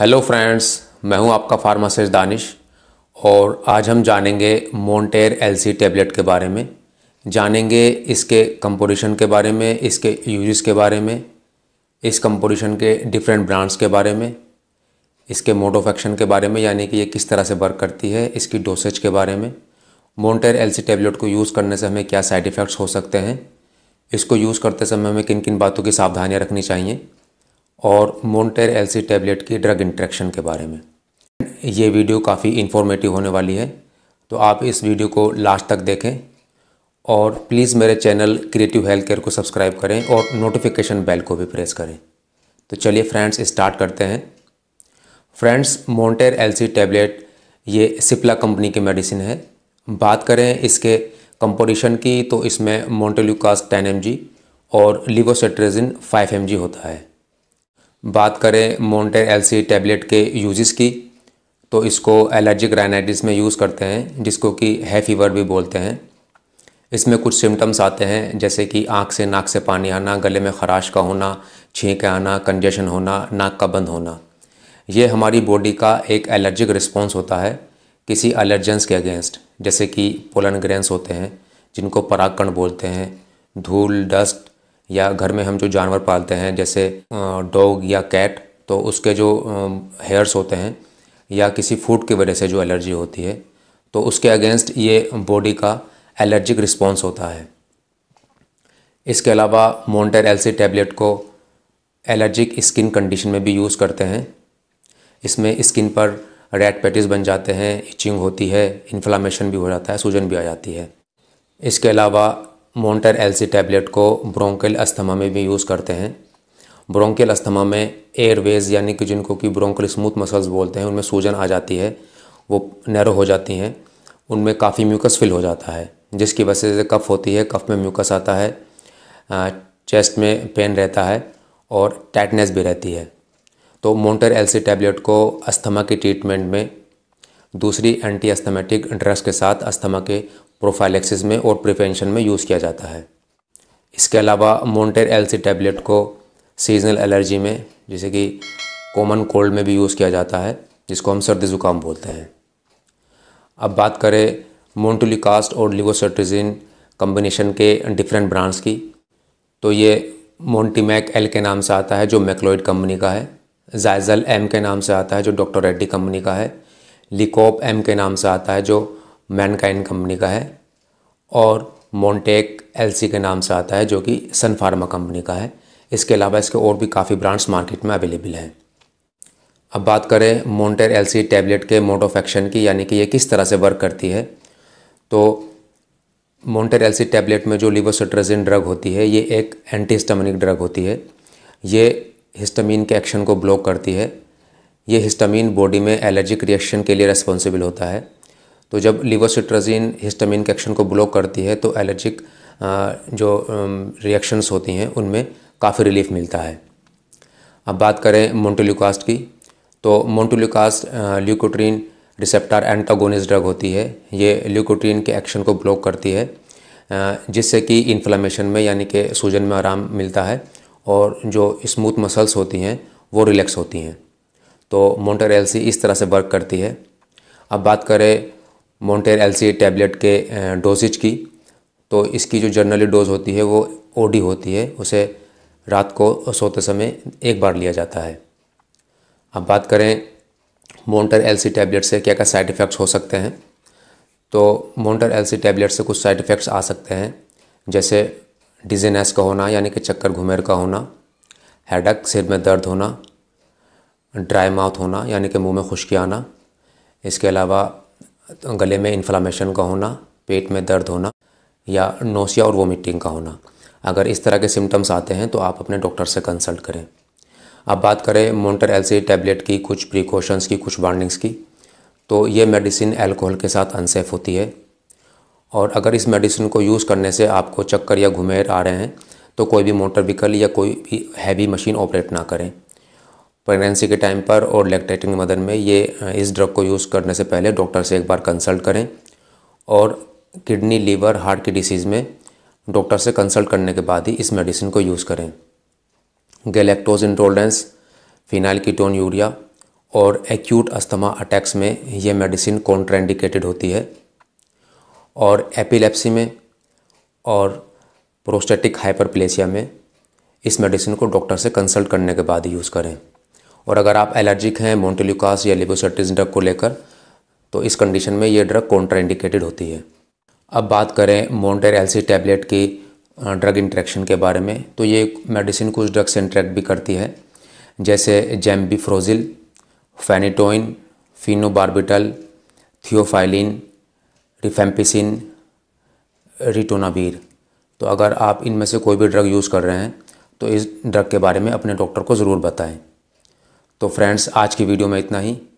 hello friends मैं हूं आपका फार्मासिस्ट दानिश और आज हम जानेंगे मोन्टेर एलसी टैबलेट के बारे में जानेंगे इसके कंपोजिशन के बारे में इसके यूजेस के बारे में इस कंपोजिशन के डिफरेंट ब्रांड्स के बारे में इसके मोड ऑफ एक्शन के बारे में यानी कि ये किस तरह से वर्क करती है इसकी डोसेज के बारे में मोन्टेर एलसी टेबलेट को यूज़ करने से हमें क्या साइड इफ़ेक्ट्स हो सकते हैं इसको यूज़ करते समय हमें किन किन बातों की सावधानियाँ रखनी चाहिए और मोन्टेर एलसी टैबलेट की ड्रग इंट्रैक्शन के बारे में ये वीडियो काफ़ी इन्फॉर्मेटिव होने वाली है तो आप इस वीडियो को लास्ट तक देखें और प्लीज़ मेरे चैनल क्रिएटिव हेल्थ केयर को सब्सक्राइब करें और नोटिफिकेशन बेल को भी प्रेस करें तो चलिए फ्रेंड्स स्टार्ट करते हैं फ्रेंड्स मोन्टेर एलसी टैबलेट ये सिप्ला कंपनी की मेडिसिन है बात करें इसके कंपोजिशन की तो इसमें मोन्टेल्यूकास टेन एम और लिवोसेट्रेजिन फाइव एम होता है बात करें मोन्टेन एलसी टैबलेट के यूजेस की तो इसको एलर्जिक राइनाइटिस में यूज़ करते हैं जिसको कि है फीवर भी बोलते हैं इसमें कुछ सिम्टम्स आते हैं जैसे कि आँख से नाक से पानी आना गले में खराश का होना छींक आना कंजेशन होना नाक का बंद होना ये हमारी बॉडी का एक एलर्जिक रिस्पॉन्स होता है किसी एलर्जेंस के अगेंस्ट जैसे कि पोलन ग्रेंस होते हैं जिनको परागकण बोलते हैं धूल डस्ट या घर में हम जो जानवर पालते हैं जैसे डॉग या कैट तो उसके जो हेयर्स होते हैं या किसी फूड की वजह से जो एलर्जी होती है तो उसके अगेंस्ट ये बॉडी का एलर्जिक रिस्पॉन्स होता है इसके अलावा मोन्टेर एलसी टैबलेट को एलर्जिक स्किन कंडीशन में भी यूज़ करते हैं इसमें स्किन पर रेड पैटिस बन जाते हैं इचिंग होती है इन्फ्लामेशन भी हो जाता है सूजन भी आ जाती है इसके अलावा मोन्टर एलसी टैबलेट को ब्रोंकल अस्थमा में भी यूज़ करते हैं ब्रोंकल अस्थमा में एयरवेज यानी कि जिनको कि ब्रोंकल स्मूथ मसल्स बोलते हैं उनमें सूजन आ जाती है वो नैरो हो जाती हैं उनमें काफ़ी म्यूकस फिल हो जाता है जिसकी वजह से कफ होती है कफ में म्यूकस आता है चेस्ट में पेन रहता है और टाइटनेस भी रहती है तो मोन्टर एलसी टैबलेट को अस्थमा के ट्रीटमेंट में दूसरी एंटी अस्थमेटिक ड्रग्स के साथ अस्थमा के प्रोफाइलेक्सिस में और प्रिवेंशन में यूज़ किया जाता है इसके अलावा मोन्टेर एलसी टैबलेट को सीजनल एलर्जी में जैसे कि कॉमन कोल्ड में भी यूज़ किया जाता है जिसको हम सर्दी ज़ुकाम बोलते हैं अब बात करें मोन्टोलिकास्ट और लिगोसर्टिजिन कम्बिनेशन के डिफरेंट ब्रांड्स की तो ये मोन्टीमैक एल के नाम से आता है जो मैक्लोइड कंपनी का है जायजल एम के नाम से आता है जो डॉक्टर रेड्डी कंपनी का है लिकोप एम के नाम से आता है जो मैनकाइन कंपनी का है और मोन्टेक एलसी के नाम से आता है जो कि सन फार्मा कंपनी का है इसके अलावा इसके और भी काफ़ी ब्रांड्स मार्केट में अवेलेबल हैं अब बात करें मोन्टेर एल सी टैबलेट के मोड ऑफ एक्शन की यानी कि ये किस तरह से वर्क करती है तो मोन्टेर एल सी टैबलेट में जो लिवोसिट्राजिन ड्रग होती है ये एक एंटी हिस्टामिनिक ड्रग होती है ये हिस्टामिन के एक्शन को ब्लॉक करती है ये हिस्टामिन बॉडी में एलर्जिक रिएक्शन के लिए रेस्पॉन्सिबल होता है तो जब लिवोसिट्राजीन हिस्टामिन के एक्शन को ब्लॉक करती है तो एलर्जिक जो रिएक्शंस होती हैं उनमें काफ़ी रिलीफ मिलता है अब बात करें मोन्टोल्यूकास्ट की तो montelukast leukotriene receptor antagonist drug होती है ये ल्यूकोट्रीन के एक्शन को ब्लॉक करती है जिससे कि इन्फ्लामेशन में यानी कि सूजन में आराम मिलता है और जो स्मूथ मसल्स होती हैं वो रिलैक्स होती हैं तो मोन्टर एल इस तरह से वर्क करती है अब बात करें मोन्टेर एल टैबलेट के डोसेज की तो इसकी जो जनरली डोज होती है वो ओडी होती है उसे रात को सोते समय एक बार लिया जाता है अब बात करें मोन्टर एल टैबलेट से क्या क्या साइड इफ़ेक्ट्स हो सकते हैं तो मोन्टर एल टैबलेट से कुछ साइड इफ़ेक्ट्स आ सकते हैं जैसे डिजीनेस का होना यानी कि चक्कर घुमेर का होना हेडक सिर में दर्द होना ड्राई माउथ होना यानी कि मुंह में खुश्की आना इसके अलावा गले में इन्फ्लामेशन का होना पेट में दर्द होना या नोसिया और वोमिटिंग का होना अगर इस तरह के सिम्टम्स आते हैं तो आप अपने डॉक्टर से कंसल्ट करें अब बात करें मोन्टर एल टैबलेट की कुछ प्रिकॉशंस की कुछ वार्निंग्स की तो ये मेडिसिन अल्कोहल के साथ अनसेफ होती है और अगर इस मेडिसिन को यूज़ करने से आपको चक्कर या घुमेर आ रहे हैं तो कोई भी मोटर व्हीकल या कोई भी हैवी मशीन ऑपरेट ना करें प्रेगनेंसी के टाइम पर और लैक्टेटिंग मदर में ये इस ड्रग को यूज़ करने से पहले डॉक्टर से एक बार कंसल्ट करें और किडनी लीवर हार्ट की डिसीज़ में डॉक्टर से कंसल्ट करने के बाद ही इस मेडिसिन को यूज़ करें galactose intolerance phenylketonuria और एक्यूट अस्थमा अटैक्स में यह मेडिसिन कॉन्ट्राइंडिकेटेड होती है और एपिलेप्सी में और प्रोस्टेटिक हाइपरप्लेसिया में इस मेडिसिन को डॉक्टर से कंसल्ट करने के बाद यूज़ करें और अगर आप एलर्जिक हैं मोन्टोल्यूकास या लिबोसर्टिस ड्रग को लेकर तो इस कंडीशन में ये ड्रग कॉन्ट्राइंडिकेटेड होती है अब बात करें मोन्टेर एलसी टैबलेट की ड्रग इंट्रैक्शन के बारे में तो ये मेडिसिन कुछ ड्रग से इंट्रैक्ट भी करती है जैसे gemfibrozil phenytoin phenobarbital theophylline rifampicin ritonavir तो अगर आप इनमें से कोई भी ड्रग यूज़ कर रहे हैं तो इस ड्रग के बारे में अपने डॉक्टर को ज़रूर बताएं तो फ्रेंड्स आज की वीडियो में इतना ही